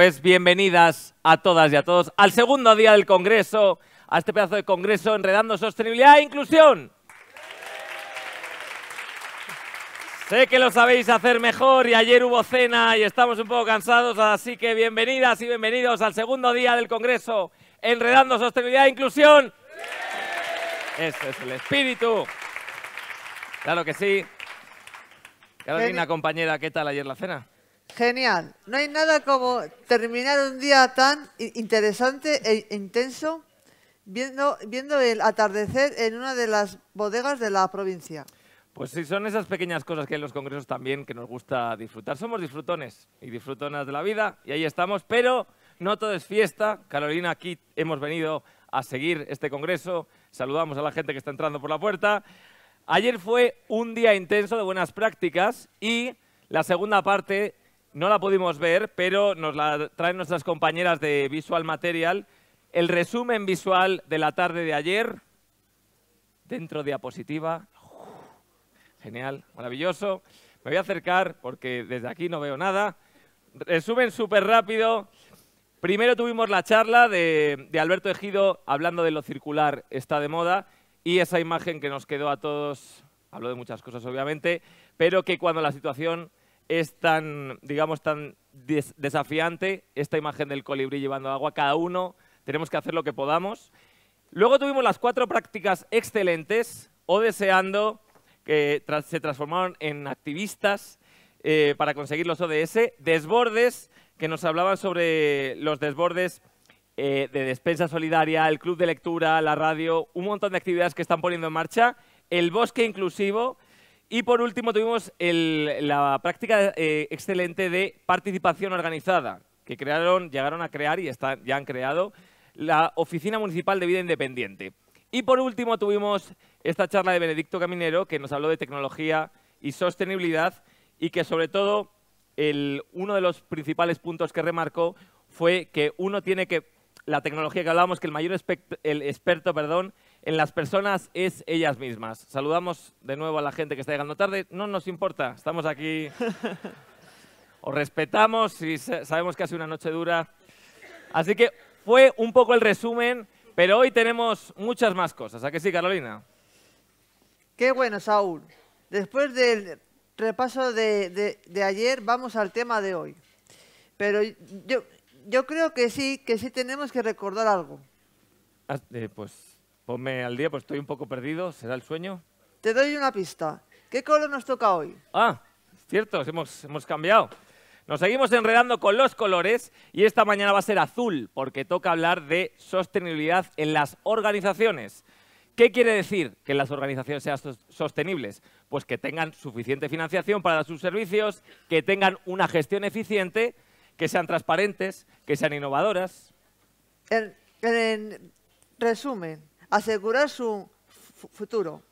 Pues bienvenidas a todas y a todos al segundo día del Congreso, a este pedazo de Congreso Enredando Sostenibilidad e Inclusión. Sé que lo sabéis hacer mejor y ayer hubo cena y estamos un poco cansados, así que bienvenidas y bienvenidos al segundo día del Congreso Enredando Sostenibilidad e Inclusión. Eso es el espíritu. Claro que sí. una compañera, ¿qué tal ayer la cena? Genial. No hay nada como terminar un día tan interesante e intenso viendo, viendo el atardecer en una de las bodegas de la provincia. Pues sí, son esas pequeñas cosas que hay en los congresos también que nos gusta disfrutar. Somos disfrutones y disfrutonas de la vida y ahí estamos, pero no todo es fiesta. Carolina, aquí hemos venido a seguir este congreso. Saludamos a la gente que está entrando por la puerta. Ayer fue un día intenso de buenas prácticas y la segunda parte no la pudimos ver, pero nos la traen nuestras compañeras de Visual Material. El resumen visual de la tarde de ayer, dentro diapositiva. genial, maravilloso. Me voy a acercar porque desde aquí no veo nada. Resumen súper rápido. Primero tuvimos la charla de, de Alberto Ejido hablando de lo circular está de moda y esa imagen que nos quedó a todos, habló de muchas cosas obviamente, pero que cuando la situación es tan, digamos, tan desafiante esta imagen del colibrí llevando agua. Cada uno tenemos que hacer lo que podamos. Luego tuvimos las cuatro prácticas excelentes, o deseando, que se transformaron en activistas eh, para conseguir los ODS, desbordes, que nos hablaban sobre los desbordes eh, de despensa solidaria, el club de lectura, la radio, un montón de actividades que están poniendo en marcha, el bosque inclusivo, y por último tuvimos la práctica eh, excelente de participación organizada, que crearon, llegaron a crear y ya han creado la Oficina Municipal de Vida Independiente. Y por último tuvimos esta charla de Benedicto Caminero, que nos habló de tecnología y sostenibilidad y que sobre todo el, uno de los principales puntos que remarcó fue que uno tiene que, la tecnología que hablábamos, que el mayor el experto perdón, en las personas es ellas mismas. Saludamos de nuevo a la gente que está llegando tarde. No nos importa, estamos aquí. Os respetamos y sabemos que ha sido una noche dura. Así que fue un poco el resumen, pero hoy tenemos muchas más cosas. ¿A qué sí, Carolina? Qué bueno, Saúl. Después del repaso de, ayer, vamos al tema de hoy. Pero yo, yo creo que sí, que sí tenemos que recordar algo. Ah, eh, pues Ponme al día, pues estoy un poco perdido. ¿Será el sueño? Te doy una pista. ¿Qué color nos toca hoy? Ah, cierto, hemos, hemos cambiado. Nos seguimos enredando con los colores y esta mañana va a ser azul, porque toca hablar de sostenibilidad en las organizaciones. ¿Qué quiere decir que las organizaciones sean sostenibles? Pues que tengan suficiente financiación para sus servicios, que tengan una gestión eficiente, que sean transparentes, que sean innovadoras. en resumen, asegurar su futuro.